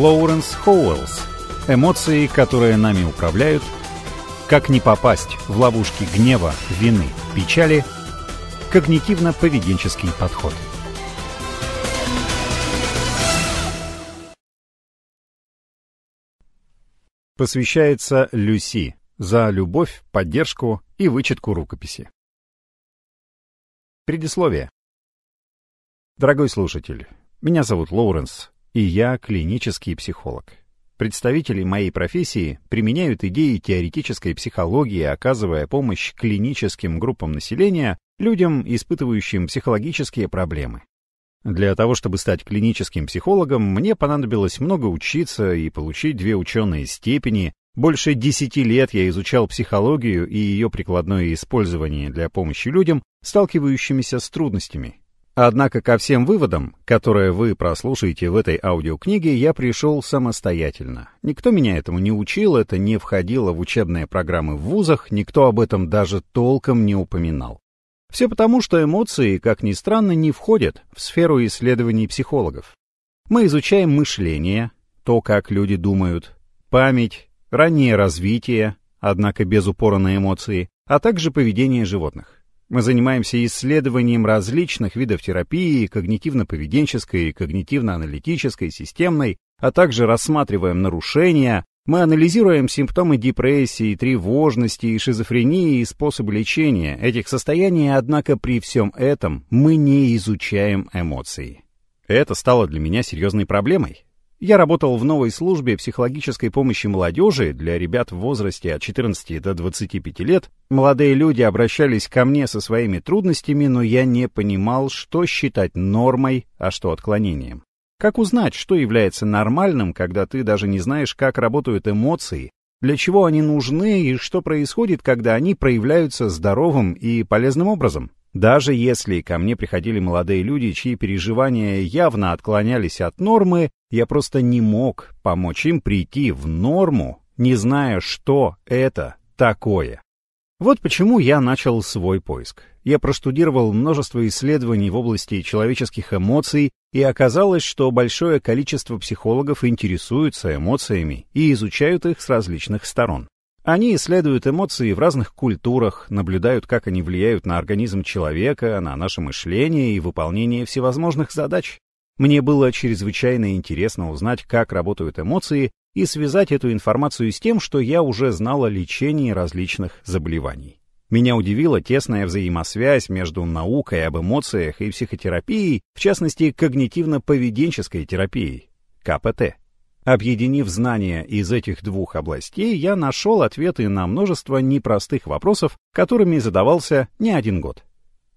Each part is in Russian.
Лоуренс Хоуэллс «Эмоции, которые нами управляют», «Как не попасть в ловушки гнева, вины, печали», «Когнитивно-поведенческий подход». Посвящается Люси за любовь, поддержку и вычетку рукописи. Предисловие. Дорогой слушатель, меня зовут Лоуренс, и я клинический психолог. Представители моей профессии применяют идеи теоретической психологии, оказывая помощь клиническим группам населения, людям, испытывающим психологические проблемы. Для того, чтобы стать клиническим психологом, мне понадобилось много учиться и получить две ученые степени. Больше десяти лет я изучал психологию и ее прикладное использование для помощи людям, сталкивающимися с трудностями, Однако ко всем выводам, которые вы прослушаете в этой аудиокниге, я пришел самостоятельно. Никто меня этому не учил, это не входило в учебные программы в вузах, никто об этом даже толком не упоминал. Все потому, что эмоции, как ни странно, не входят в сферу исследований психологов. Мы изучаем мышление, то, как люди думают, память, раннее развитие, однако без упора на эмоции, а также поведение животных. Мы занимаемся исследованием различных видов терапии, когнитивно-поведенческой, когнитивно-аналитической, системной, а также рассматриваем нарушения, мы анализируем симптомы депрессии, тревожности шизофрении и способы лечения этих состояний, однако при всем этом мы не изучаем эмоции. Это стало для меня серьезной проблемой. Я работал в новой службе психологической помощи молодежи для ребят в возрасте от 14 до 25 лет. Молодые люди обращались ко мне со своими трудностями, но я не понимал, что считать нормой, а что отклонением. Как узнать, что является нормальным, когда ты даже не знаешь, как работают эмоции, для чего они нужны и что происходит, когда они проявляются здоровым и полезным образом? Даже если ко мне приходили молодые люди, чьи переживания явно отклонялись от нормы, я просто не мог помочь им прийти в норму, не зная, что это такое. Вот почему я начал свой поиск. Я проштудировал множество исследований в области человеческих эмоций, и оказалось, что большое количество психологов интересуются эмоциями и изучают их с различных сторон. Они исследуют эмоции в разных культурах, наблюдают, как они влияют на организм человека, на наше мышление и выполнение всевозможных задач. Мне было чрезвычайно интересно узнать, как работают эмоции, и связать эту информацию с тем, что я уже знал о лечении различных заболеваний. Меня удивила тесная взаимосвязь между наукой об эмоциях и психотерапией, в частности, когнитивно-поведенческой терапией, КПТ. Объединив знания из этих двух областей, я нашел ответы на множество непростых вопросов, которыми задавался не один год.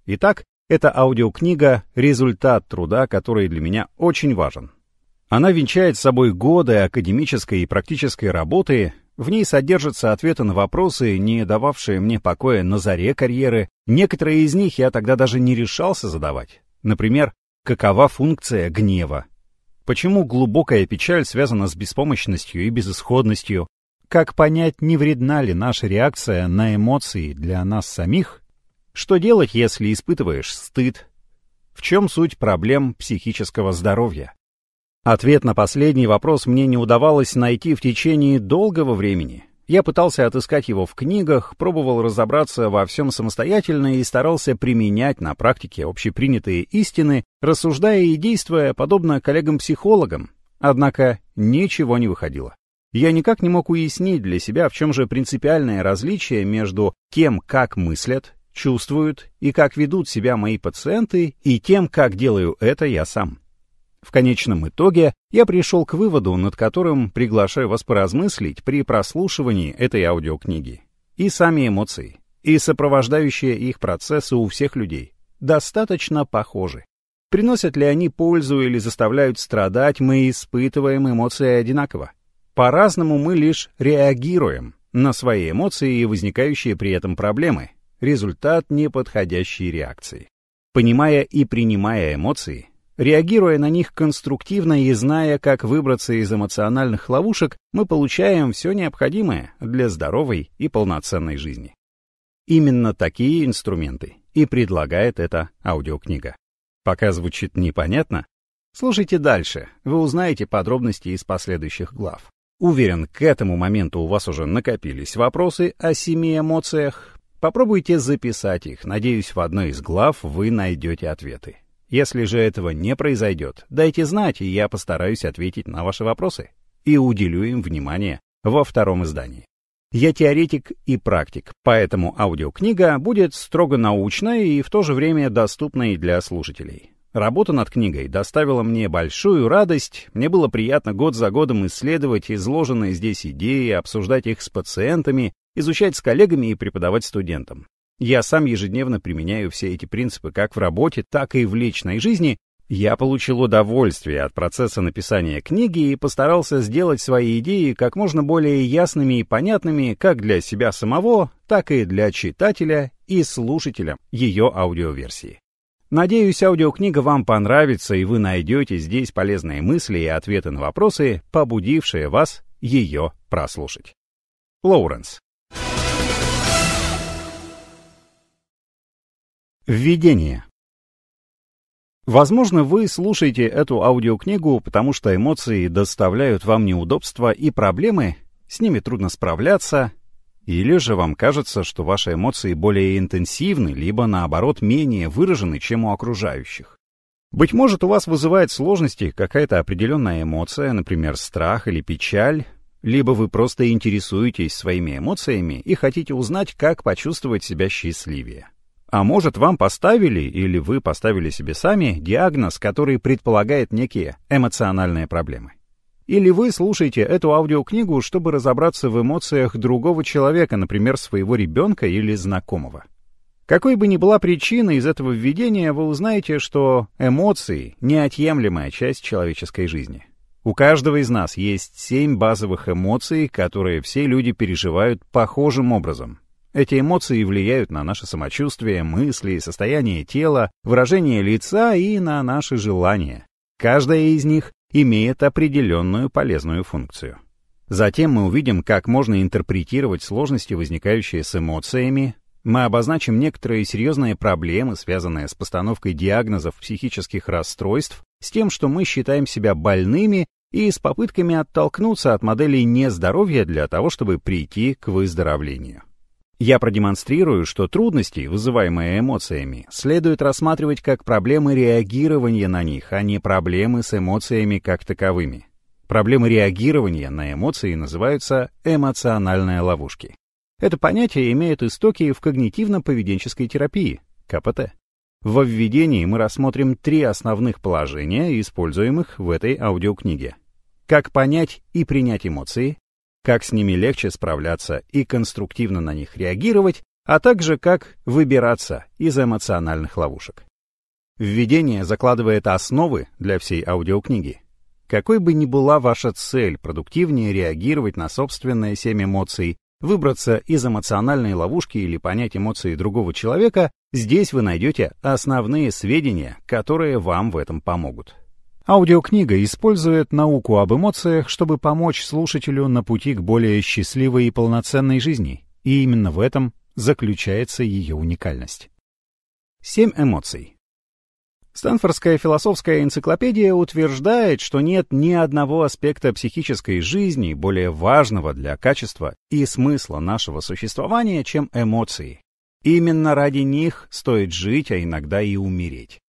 Итак, эта аудиокнига — результат труда, который для меня очень важен. Она венчает собой годы академической и практической работы, в ней содержатся ответы на вопросы, не дававшие мне покоя на заре карьеры. Некоторые из них я тогда даже не решался задавать. Например, какова функция гнева? Почему глубокая печаль связана с беспомощностью и безысходностью? Как понять, не вредна ли наша реакция на эмоции для нас самих? Что делать, если испытываешь стыд? В чем суть проблем психического здоровья? Ответ на последний вопрос мне не удавалось найти в течение долгого времени. Я пытался отыскать его в книгах, пробовал разобраться во всем самостоятельно и старался применять на практике общепринятые истины, рассуждая и действуя подобно коллегам-психологам. Однако ничего не выходило. Я никак не мог уяснить для себя, в чем же принципиальное различие между тем, как мыслят, чувствуют и как ведут себя мои пациенты, и тем, как делаю это я сам. В конечном итоге я пришел к выводу, над которым приглашаю вас поразмыслить при прослушивании этой аудиокниги. И сами эмоции, и сопровождающие их процессы у всех людей достаточно похожи. Приносят ли они пользу или заставляют страдать, мы испытываем эмоции одинаково. По-разному мы лишь реагируем на свои эмоции и возникающие при этом проблемы, результат неподходящей реакции. Понимая и принимая эмоции, Реагируя на них конструктивно и зная, как выбраться из эмоциональных ловушек, мы получаем все необходимое для здоровой и полноценной жизни. Именно такие инструменты и предлагает эта аудиокнига. Пока звучит непонятно, слушайте дальше, вы узнаете подробности из последующих глав. Уверен, к этому моменту у вас уже накопились вопросы о семи эмоциях. Попробуйте записать их, надеюсь, в одной из глав вы найдете ответы. Если же этого не произойдет, дайте знать, и я постараюсь ответить на ваши вопросы и уделю им внимание во втором издании. Я теоретик и практик, поэтому аудиокнига будет строго научной и в то же время доступной для слушателей. Работа над книгой доставила мне большую радость, мне было приятно год за годом исследовать изложенные здесь идеи, обсуждать их с пациентами, изучать с коллегами и преподавать студентам. Я сам ежедневно применяю все эти принципы как в работе, так и в личной жизни. Я получил удовольствие от процесса написания книги и постарался сделать свои идеи как можно более ясными и понятными как для себя самого, так и для читателя и слушателя ее аудиоверсии. Надеюсь, аудиокнига вам понравится, и вы найдете здесь полезные мысли и ответы на вопросы, побудившие вас ее прослушать. Лоуренс. Введение. Возможно, вы слушаете эту аудиокнигу, потому что эмоции доставляют вам неудобства и проблемы, с ними трудно справляться, или же вам кажется, что ваши эмоции более интенсивны, либо наоборот менее выражены, чем у окружающих. Быть может, у вас вызывает сложности какая-то определенная эмоция, например, страх или печаль, либо вы просто интересуетесь своими эмоциями и хотите узнать, как почувствовать себя счастливее. А может, вам поставили или вы поставили себе сами диагноз, который предполагает некие эмоциональные проблемы. Или вы слушаете эту аудиокнигу, чтобы разобраться в эмоциях другого человека, например, своего ребенка или знакомого. Какой бы ни была причина из этого введения, вы узнаете, что эмоции — неотъемлемая часть человеческой жизни. У каждого из нас есть семь базовых эмоций, которые все люди переживают похожим образом, эти эмоции влияют на наше самочувствие, мысли, состояние тела, выражение лица и на наши желания. Каждая из них имеет определенную полезную функцию. Затем мы увидим, как можно интерпретировать сложности, возникающие с эмоциями. Мы обозначим некоторые серьезные проблемы, связанные с постановкой диагнозов психических расстройств, с тем, что мы считаем себя больными и с попытками оттолкнуться от моделей нездоровья для того, чтобы прийти к выздоровлению. Я продемонстрирую, что трудности, вызываемые эмоциями, следует рассматривать как проблемы реагирования на них, а не проблемы с эмоциями как таковыми. Проблемы реагирования на эмоции называются эмоциональные ловушки. Это понятие имеет истоки в когнитивно-поведенческой терапии, КПТ. Во введении мы рассмотрим три основных положения, используемых в этой аудиокниге. Как понять и принять эмоции, как с ними легче справляться и конструктивно на них реагировать, а также как выбираться из эмоциональных ловушек. Введение закладывает основы для всей аудиокниги. Какой бы ни была ваша цель, продуктивнее реагировать на собственные семь эмоций, выбраться из эмоциональной ловушки или понять эмоции другого человека, здесь вы найдете основные сведения, которые вам в этом помогут. Аудиокнига использует науку об эмоциях, чтобы помочь слушателю на пути к более счастливой и полноценной жизни. И именно в этом заключается ее уникальность. Семь эмоций. Стэнфордская философская энциклопедия утверждает, что нет ни одного аспекта психической жизни более важного для качества и смысла нашего существования, чем эмоции. Именно ради них стоит жить, а иногда и умереть.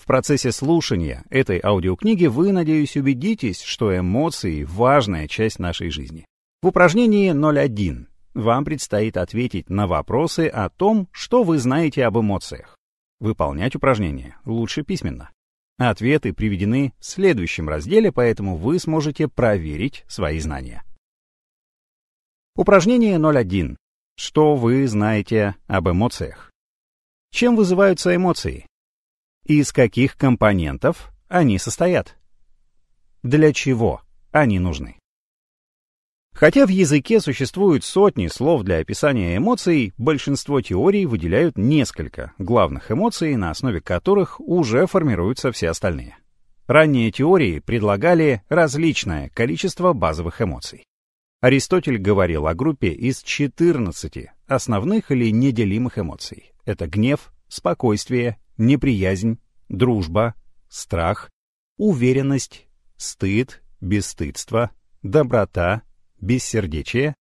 В процессе слушания этой аудиокниги вы, надеюсь, убедитесь, что эмоции – важная часть нашей жизни. В упражнении 01 вам предстоит ответить на вопросы о том, что вы знаете об эмоциях. Выполнять упражнение лучше письменно. Ответы приведены в следующем разделе, поэтому вы сможете проверить свои знания. Упражнение 01. Что вы знаете об эмоциях? Чем вызываются эмоции? из каких компонентов они состоят. Для чего они нужны. Хотя в языке существуют сотни слов для описания эмоций, большинство теорий выделяют несколько главных эмоций, на основе которых уже формируются все остальные. Ранние теории предлагали различное количество базовых эмоций. Аристотель говорил о группе из 14 основных или неделимых эмоций. Это гнев, спокойствие, неприязнь, дружба, страх, уверенность, стыд, бесстыдство, доброта, бессердечие,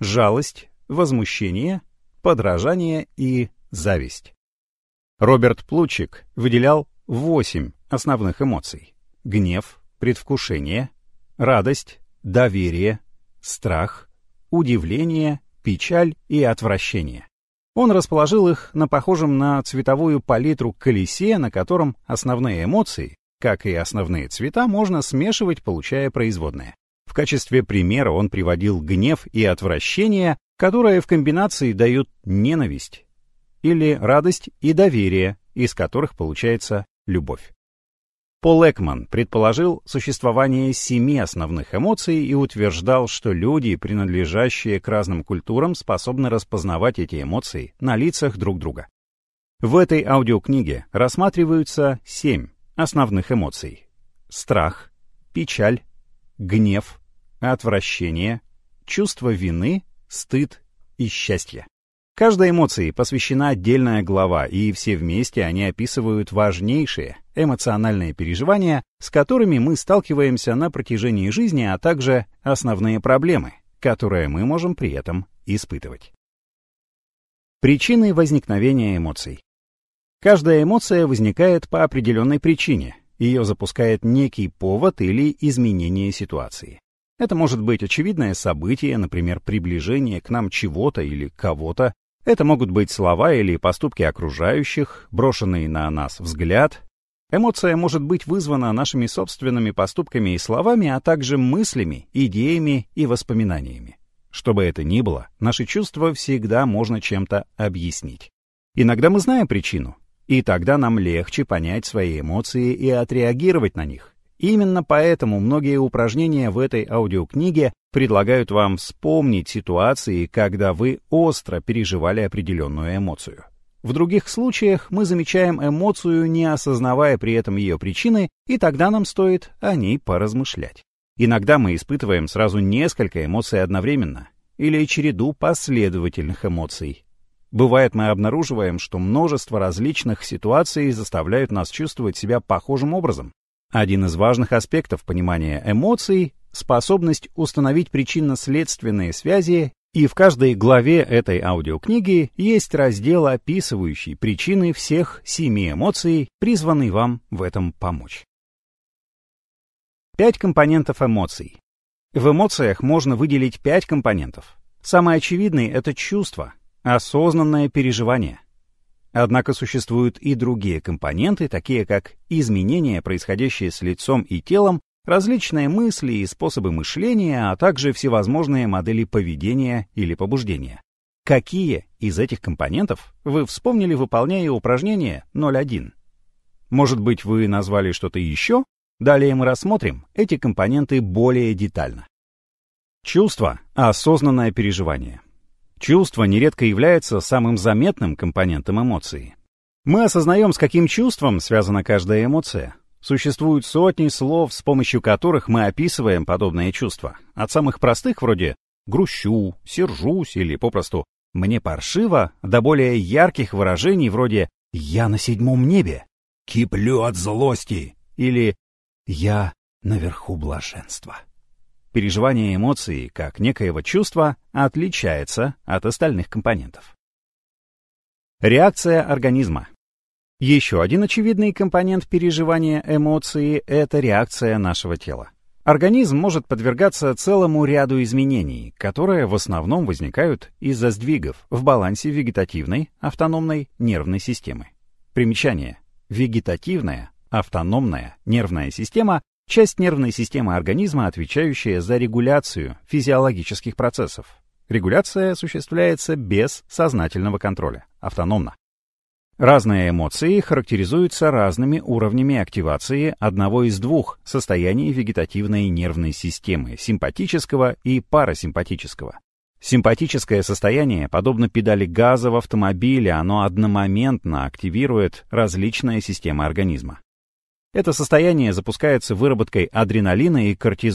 жалость, возмущение, подражание и зависть. Роберт Плучик выделял восемь основных эмоций – гнев, предвкушение, радость, доверие, страх, удивление, печаль и отвращение. Он расположил их на похожем на цветовую палитру колесе, на котором основные эмоции, как и основные цвета, можно смешивать, получая производные. В качестве примера он приводил гнев и отвращение, которые в комбинации дают ненависть, или радость и доверие, из которых получается любовь. Пол Экман предположил существование семи основных эмоций и утверждал, что люди, принадлежащие к разным культурам, способны распознавать эти эмоции на лицах друг друга. В этой аудиокниге рассматриваются семь основных эмоций. Страх, печаль, гнев, отвращение, чувство вины, стыд и счастье. Каждой эмоции посвящена отдельная глава, и все вместе они описывают важнейшие эмоциональные переживания, с которыми мы сталкиваемся на протяжении жизни, а также основные проблемы, которые мы можем при этом испытывать. Причины возникновения эмоций. Каждая эмоция возникает по определенной причине. Ее запускает некий повод или изменение ситуации. Это может быть очевидное событие, например, приближение к нам чего-то или кого-то, это могут быть слова или поступки окружающих, брошенные на нас взгляд. Эмоция может быть вызвана нашими собственными поступками и словами, а также мыслями, идеями и воспоминаниями. Что бы это ни было, наши чувства всегда можно чем-то объяснить. Иногда мы знаем причину, и тогда нам легче понять свои эмоции и отреагировать на них. Именно поэтому многие упражнения в этой аудиокниге предлагают вам вспомнить ситуации, когда вы остро переживали определенную эмоцию. В других случаях мы замечаем эмоцию, не осознавая при этом ее причины, и тогда нам стоит о ней поразмышлять. Иногда мы испытываем сразу несколько эмоций одновременно или череду последовательных эмоций. Бывает, мы обнаруживаем, что множество различных ситуаций заставляют нас чувствовать себя похожим образом, один из важных аспектов понимания эмоций — способность установить причинно-следственные связи, и в каждой главе этой аудиокниги есть раздел, описывающий причины всех семи эмоций, призванный вам в этом помочь. Пять компонентов эмоций. В эмоциях можно выделить пять компонентов. Самый очевидный — это чувство, осознанное переживание — Однако существуют и другие компоненты, такие как изменения, происходящие с лицом и телом, различные мысли и способы мышления, а также всевозможные модели поведения или побуждения. Какие из этих компонентов вы вспомнили, выполняя упражнение 0.1? Может быть, вы назвали что-то еще? Далее мы рассмотрим эти компоненты более детально. Чувство — осознанное переживание. Чувство нередко является самым заметным компонентом эмоции. Мы осознаем, с каким чувством связана каждая эмоция. Существуют сотни слов, с помощью которых мы описываем подобные чувства. От самых простых, вроде «грущу», «сержусь» или попросту «мне паршиво», до более ярких выражений, вроде «я на седьмом небе», «киплю от злости» или «я наверху блаженства». Переживание эмоций, как некоего чувства, отличается от остальных компонентов. Реакция организма. Еще один очевидный компонент переживания эмоции – это реакция нашего тела. Организм может подвергаться целому ряду изменений, которые в основном возникают из-за сдвигов в балансе вегетативной, автономной нервной системы. Примечание. Вегетативная, автономная нервная система Часть нервной системы организма, отвечающая за регуляцию физиологических процессов. Регуляция осуществляется без сознательного контроля, автономно. Разные эмоции характеризуются разными уровнями активации одного из двух состояний вегетативной нервной системы – симпатического и парасимпатического. Симпатическое состояние, подобно педали газа в автомобиле, оно одномоментно активирует различные системы организма. Это состояние запускается выработкой адреналина и кортизола.